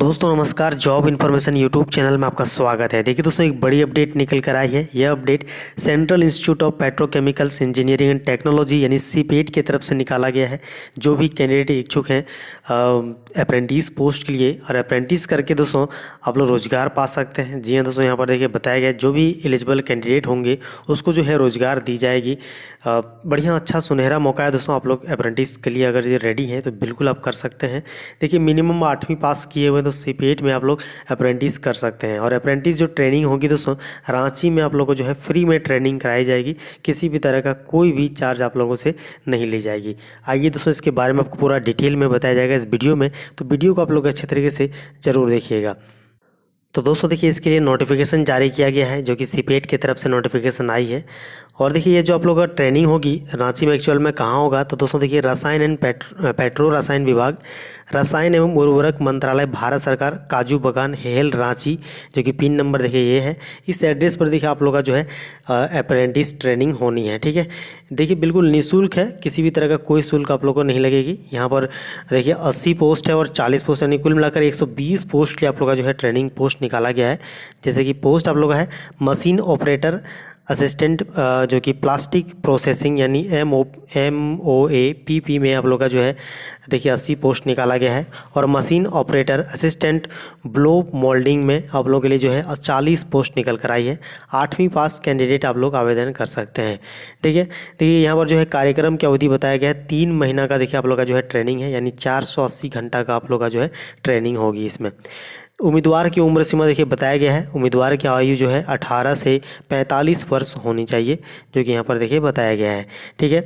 दोस्तों नमस्कार job information YouTube channel में आपका स्वागत है देखिए दोस्तों एक बड़ी अपडेट निकल कर आई है यह update central institute of petrochemicals engineering and technology यानी सी की तरफ से निकाला गया है जो भी कैंडिडेट इच्छुक हैं अप्रेंटिस पोस्ट के लिए और अप्रेंटिस करके दोस्तों आप लोग रोजगार पा सकते हैं जी हाँ दोस्तों यहाँ पर देखिए बताया गया जो भी एलिजिबल कैंडिडेट होंगे उसको जो है रोज़गार दी जाएगी बढ़िया अच्छा सुनहरा मौका है दोस्तों आप लोग अप्रेंटिस के लिए अगर ये रेडी हैं तो बिल्कुल आप कर सकते हैं देखिए मिनिमम आठवीं पास किए हुए तो सीपेट में आप लोग अप्रेंटिस कर सकते हैं और अप्रेंटिस जो ट्रेनिंग होगी दोस्तों रांची में आप लोगों को जो है फ्री में ट्रेनिंग कराई जाएगी किसी भी तरह का कोई भी चार्ज आप लोगों से नहीं ली जाएगी आइए दोस्तों इसके बारे में आपको पूरा डिटेल में बताया जाएगा इस वीडियो में तो वीडियो को आप लोग अच्छे तरीके से ज़रूर देखिएगा तो दोस्तों देखिए इसके लिए नोटिफिकेशन जारी किया गया है जो कि सीपेट की तरफ से नोटिफिकेशन आई है और देखिए ये जो आप लोग का ट्रेनिंग होगी रांची में एक्चुअल में कहाँ होगा तो दोस्तों देखिए रसायन एंड पेट्रो पेट्रो रसायन विभाग रसायन एवं उर्वरक मंत्रालय भारत सरकार काजू बगान हेल रांची जो कि पिन नंबर देखिए ये है इस एड्रेस पर देखिए आप लोग का जो है अप्रेंटिस ट्रेनिंग होनी है ठीक है देखिए बिल्कुल निःशुल्क है किसी भी तरह का कोई शुल्क आप लोग को नहीं लगेगी यहाँ पर देखिए अस्सी पोस्ट है और चालीस पोस्ट यानी कुल मिलाकर एक पोस्ट के आप लोग का जो है ट्रेनिंग पोस्ट निकाला गया है जैसे कि पोस्ट आप लोग का है मशीन ऑपरेटर असिस्टेंट uh, जो कि प्लास्टिक प्रोसेसिंग यानी M O M O A P P में आप लोग का जो है देखिए अस्सी पोस्ट निकाला गया है और machine operator assistant blow moulding में आप लोगों के लिए जो है चालीस पोस्ट निकल कर आई है आठवीं पास कैंडिडेट आप लोग आवेदन कर सकते हैं ठीक है देखिए यहाँ पर जो है कार्यक्रम की अवधि बताया गया है तीन महीना का देखिए आप लोग का जो है ट्रेनिंग है यानी चार घंटा का आप लोग का जो है ट्रेनिंग होगी इसमें उम्मीदवार की उम्र सीमा देखिए बताया गया है उम्मीदवार की आयु जो है 18 से 45 वर्ष होनी चाहिए जो कि यहाँ पर देखिए बताया गया है ठीक है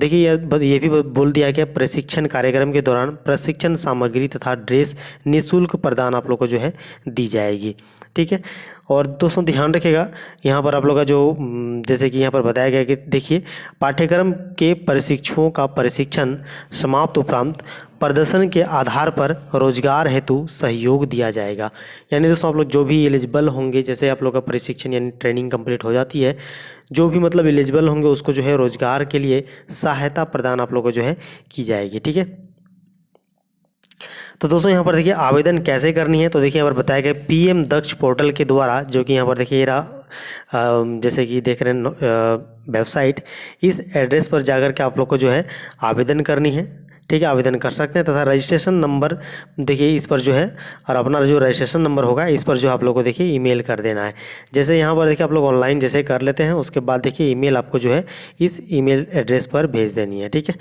देखिए यह ये भी बोल दिया गया प्रशिक्षण कार्यक्रम के दौरान प्रशिक्षण सामग्री तथा ड्रेस निःशुल्क प्रदान आप लोग को जो है दी जाएगी ठीक है और दोस्तों ध्यान रखेगा यहाँ पर आप लोग का जो जैसे कि यहाँ पर बताया गया कि देखिए पाठ्यक्रम के प्रशिक्षुओं का प्रशिक्षण समाप्त उपरांत प्रदर्शन के आधार पर रोजगार हेतु सहयोग दिया जाएगा यानी दोस्तों आप लोग जो भी एलिजिबल होंगे जैसे आप लोग का प्रशिक्षण यानी ट्रेनिंग कंप्लीट हो जाती है जो भी मतलब एलिजिबल होंगे उसको जो है रोजगार के लिए सहायता प्रदान आप लोग को जो है की जाएगी ठीक है तो दोस्तों यहाँ पर देखिए आवेदन कैसे करनी है तो देखिए यहाँ पर बताया गया एम दक्ष पोर्टल के द्वारा जो कि यहाँ पर देखिए रहा जैसे कि देख रहे हैं वेबसाइट इस एड्रेस पर जाकर के आप लोग को जो है आवेदन करनी है ठीक है आवेदन कर सकते हैं तथा रजिस्ट्रेशन नंबर देखिए इस पर जो है और अपना जो रजिस्ट्रेशन नंबर होगा इस पर जो आप लोग को देखिए ईमेल कर देना है जैसे यहाँ पर देखिए आप लोग ऑनलाइन जैसे कर लेते हैं उसके बाद देखिए ईमेल आपको जो है इस ईमेल एड्रेस पर भेज देनी है ठीक है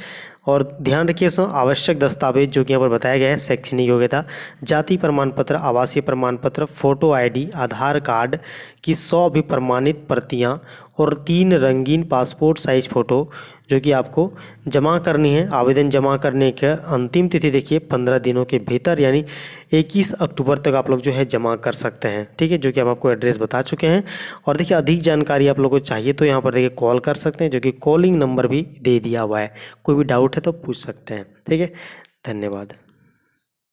और ध्यान रखिए सो आवश्यक दस्तावेज जो कि यहाँ पर बताया गया है शैक्षणिक योग्यता जाति प्रमाण पत्र आवासीय प्रमाण पत्र फोटो आईडी आधार कार्ड की सौ भी प्रमाणित प्रतियाँ और तीन रंगीन पासपोर्ट साइज फ़ोटो जो कि आपको जमा करनी है आवेदन जमा करने का अंतिम तिथि देखिए पंद्रह दिनों के भीतर यानी इक्कीस अक्टूबर तक आप लोग जो है जमा कर सकते हैं ठीक है जो कि हम आपको एड्रेस बता चुके हैं और देखिए अधिक जानकारी आप लोगों को चाहिए तो यहाँ पर देखिए कॉल कर सकते हैं जो कि कॉलिंग नंबर भी दे दिया हुआ है कोई भी डाउट डाउट है तो पूछ सकते हैं ठीक है धन्यवाद